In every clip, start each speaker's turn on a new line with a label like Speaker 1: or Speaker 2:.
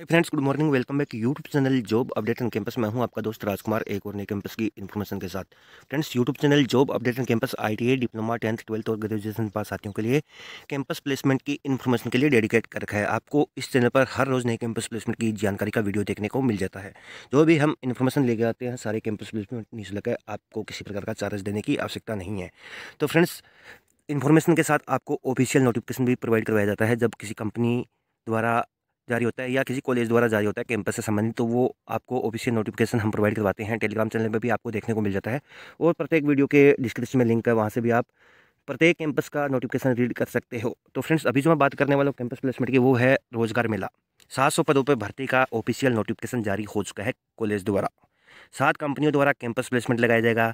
Speaker 1: hi friends good morning welcome back YouTube channel job update and campus मैं हूं आपका दोस्त राजकुमार एक और नए कैंपस की इन्फॉर्मेशन के साथ friends YouTube channel job update and campus ITI diploma tenth twelfth और ग्रेजुएशन पास साथियों के लिए कैंपस प्लेसमेंट की इन्फॉर्मेशन के लिए डेडिकेट कर रखा है आपको इस चैनल पर हर रोज़ नए कैंपस प्लेसमेंट की जानकारी का वीडियो देखने को मिल जाता है जो भी हम इन्फॉर्मेशन लेके आते हैं सारे कैंपस प्लेसमेंट निःशुल्क है आपको किसी प्रकार का चार्ज देने की आवश्यकता नहीं है तो फ्रेंड्स इन्फॉर्मेशन के साथ आपको ऑफिशियल नोटिफिकेशन भी प्रोवाइड करवाया जाता है जब किसी कंपनी द्वारा जारी होता है या किसी कॉलेज द्वारा जारी होता है कैंपस से संबंधित तो वो आपको ऑफिशियल नोटिफिकेशन हम प्रोवाइड करवाते हैं टेलीग्राम चैनल पर भी आपको देखने को मिल जाता है और प्रत्येक वीडियो के डिस्क्रिप्शन में लिंक है वहाँ से भी आप प्रत्येक कैंपस का नोटिफिकेशन रीड कर सकते हो तो फ्रेंड्स अभी जो मैं बात करने वाला हूँ कैंपस प्लेसमेंट की वो है रोजगार मेला सात सौ पदों पर भर्ती का ऑफिशियल नोटिफिकेशन जारी हो चुका है कॉलेज द्वारा सात कंपनियों द्वारा कैंपस प्लेसमेंट लगाया जाएगा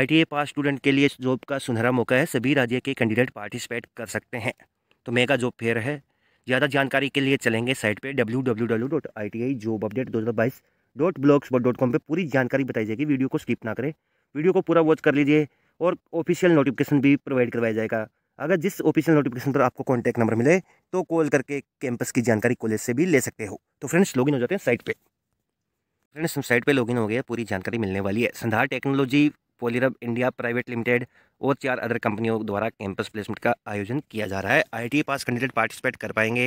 Speaker 1: आईटीए पास स्टूडेंट के लिए जॉब का सुनहरा मौका है सभी राज्य के कैंडिडेट पार्टिसिपेट कर सकते हैं तो मेगा जॉब फेयर है ज़्यादा जानकारी के लिए चलेंगे साइट पे W W W dot I T I job update दो हज़ार बाईस डॉट ब्लॉग्स डॉट कॉम पर पूरी जानकारी बताई जाएगी वीडियो को स्किप ना करें वीडियो को पूरा वॉच कर लीजिए और ऑफिशियल नोटिफिकेशन भी प्रोवाइड करवाया जाएगा अगर जिस ऑफिशियल नोटिफिकेशन पर आपको कॉन्टैक्ट नंबर मिले तो कॉल करके कैंपस की जानकारी कॉलेज से भी ले सकते हो तो फ्रेंड्स लॉगिन हो जाते हैं साइट पर फ्रेंड्स हम साइट लॉग लॉगिन हो गया पूरी जानकारी मिलने वाली है Sandhar technology Polyrub India private limited और चार अदर कंपनियों द्वारा कैंपस प्लेसमेंट का आयोजन किया जा रहा है I e pass candidate participate कर पाएंगे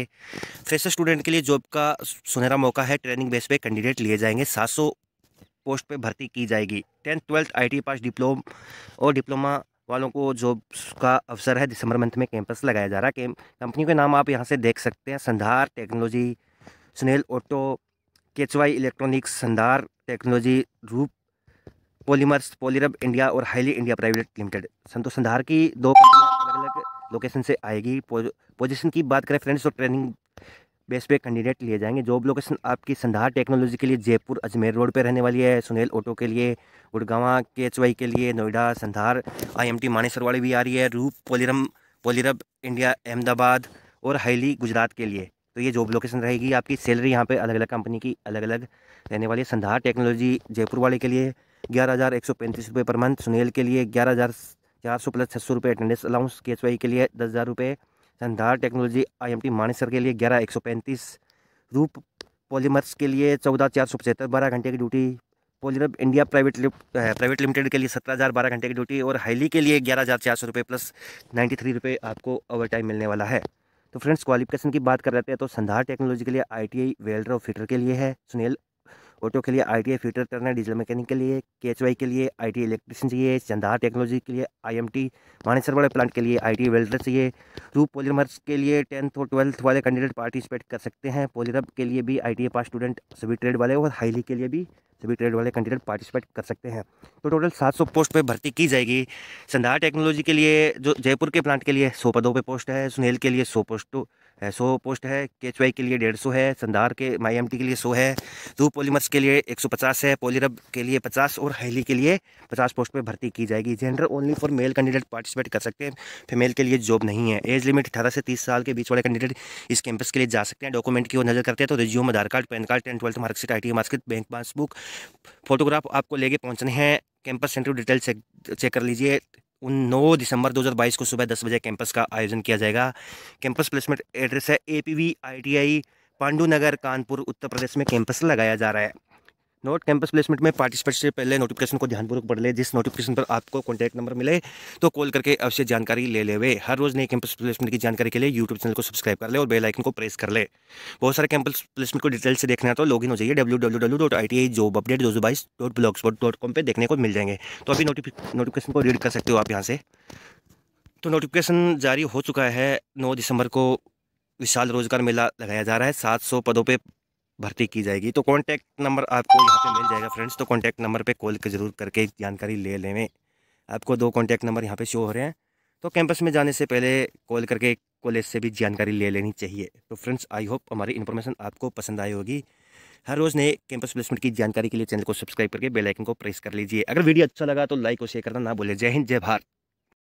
Speaker 1: फ्रेशर स्टूडेंट के लिए जॉब का सुनहरा मौका है ट्रेनिंग बेस पे कैंडिडेट लिए जाएंगे सात पोस्ट पे भर्ती की जाएगी tenth twelfth I e pass diploma और डिप्लोमा वालों को जॉब का अवसर है दिसंबर मंथ में कैंपस लगाया जा रहा है कंपनी के नाम आप यहाँ से देख सकते हैं संधार टेक्नोलॉजी सुनील ऑटो केचवाई electronics Sandhar technology Roop polymers Polyrub India और हाईली India private limited Santosh Sandhar की दो अलग अलग लोकेशन से आएगी पोजीशन की बात करें फ्रेंड्स तो ट्रेनिंग बेस पे कैंडिडेट लिए जाएंगे जॉब लोकेशन आपकी संधार टेक्नोलॉजी के लिए जयपुर अजमेर रोड पे रहने वाली है सुनील ऑटो के लिए गुड़गावा के एच वाई के लिए नोएडा संधार आई मानेसर वाली भी आ रही है रूप पोलीरम पोलीरब इंडिया अहमदाबाद और हाईली गुजरात के लिए तो ये जॉब लोकेशन रहेगी आपकी सैलरी यहाँ पे अलग अलग कंपनी की अलग अलग रहने वाली है संधार टेक्नोलॉजी जयपुर वाले के लिए ग्यारह हज़ार एक सौ पैंतीस रुपये पर मंथ सुनील के लिए ग्यारह हज़ार चार सौ प्लस छः सौ रुपये अटेंडेंस अलाउंस के एच वाई के लिए दस हज़ार रुपये संधार technology I M T Manesar के लिए ग्यारह एक सौ पैंतीस रूप पॉलीमर्स के लिए चौदह चार सौ पचहत्तर बारह घंटे की duty Polyrub India private private limited के लिए सत्रह हज़ार बारह घंटे की ड्यूटी और हाईली के लिए ग्यारह हज़ार चार सौ रुपये प्लस नाइन्टी थ्री रुपये आपको ओवर टाइम मिलने वाला है तो फ्रेंड्स क्वालिफिकेशन की बात कर रहे हैं तो संधार टेक्नोलॉजी के लिए आई टी आई वेल्डर और फिटर के लिए है सुनील ऑटो के लिए आई फिल्टर करना है डीजल मैकेनिक के लिए के के लिए आई इलेक्ट्रिशियन चाहिए चंदार टेक्नोलॉजी के लिए आई एम टी मानेसर वाले प्लांट के लिए आई टी वेल्डर चाहिए रूप पोलिमर्स के लिए टेंथ और ट्वेल्थ वाले कैंडिडेट पार्टिसिपेट कर सकते हैं पॉलीरब के लिए भी आई पास स्टूडेंट सभी ट्रेड वाले और हाईली के लिए भी सभी ट्रेड वाले कैंडिडेट पार्टिसिपेट कर सकते हैं तो टोटल 700 पोस्ट पे भर्ती की जाएगी संधार टेक्नोलॉजी के लिए जो जयपुर के प्लांट के लिए 100 पदों पे पोस्ट है सुनील के लिए 100 पोस्ट सौ पोस्ट है के के लिए डेढ़ सौ है संधार के माई के लिए सौ है रूप पोलीमर्स के लिए 150 है पोलीरब के लिए 50 और हैली के लिए 50 पोस्ट पे भर्ती की जाएगी gender only for male candidate participate कर सकते हैं फीमेल के लिए जॉब नहीं है एज लिमिट अठारह से तीस साल के बीच वाले कैंडिडेट इस कैंपस के लिए जा सकते हैं डॉक्यूमेंट की ओर नजर करते हैं तो resume Aadhaar card PAN card ten twelfth marksheet I T marksheet bank passbook photograph आपको लेके पहुँचने हैं campus centre detail check check कर लीजिए उन नौ दिसंबर 2022 को सुबह दस बजे कैंपस का आयोजन किया जाएगा कैंपस प्लेसमेंट एड्रेस है A P V I T I Pandunagar Kanpur Uttar Pradesh में कैंपस लगाया जा रहा है नोट कैंपस प्लेसमेंट में पार्टिसिपेट से पहले नोटिफिकेशन को ध्यानपूर्वक पढ़ ले जिस नोटिफिकेशन पर आपको कॉन्टैक्ट नंबर मिले तो कॉल करके अवश्य जानकारी ले ले हर रोज़ नए कैंपस प्लेसमेंट की जानकारी के लिए यूट्यूब चैनल को सब्सक्राइब कर ले और बेल आइकन को प्रेस कर ले बहुत सारे कैंपस प्लेसमेंट को डिटेल से देखना है तो इन हो जाइए W W W dot I T I job update दो बाईस dot blogspot dot com पर देखने को मिल जाएंगे तो अभी नोटिफिकेशन को रीड कर सकते हो आप यहाँ से तो नोटिफिकेशन जारी हो चुका है नौ दिसंबर को विशाल रोजगार मेला लगाया जा रहा है सात सौ पदों पे भर्ती की जाएगी तो कॉन्टैक्ट नंबर आपको यहाँ पे मिल जाएगा फ्रेंड्स तो कॉन्टैक्ट नंबर पे कॉल कर जरूर करके जानकारी ले लें आपको दो कॉन्टैक्ट नंबर यहाँ पे शो हो रहे हैं तो कैंपस में जाने से पहले कॉल करके कॉलेज से भी जानकारी ले लेनी चाहिए तो फ्रेंड्स आई होप हमारी इन्फॉर्मेशन आपको पसंद आई होगी हर रोज़ नए कैंपस प्लेसमेंट की जानकारी के लिए चैनल को सब्सक्राइब करके बेल आइकन को प्रेस कर लीजिए अगर वीडियो अच्छा लगा तो लाइक और शेयर करना ना भूलें जय हिंद जय भारत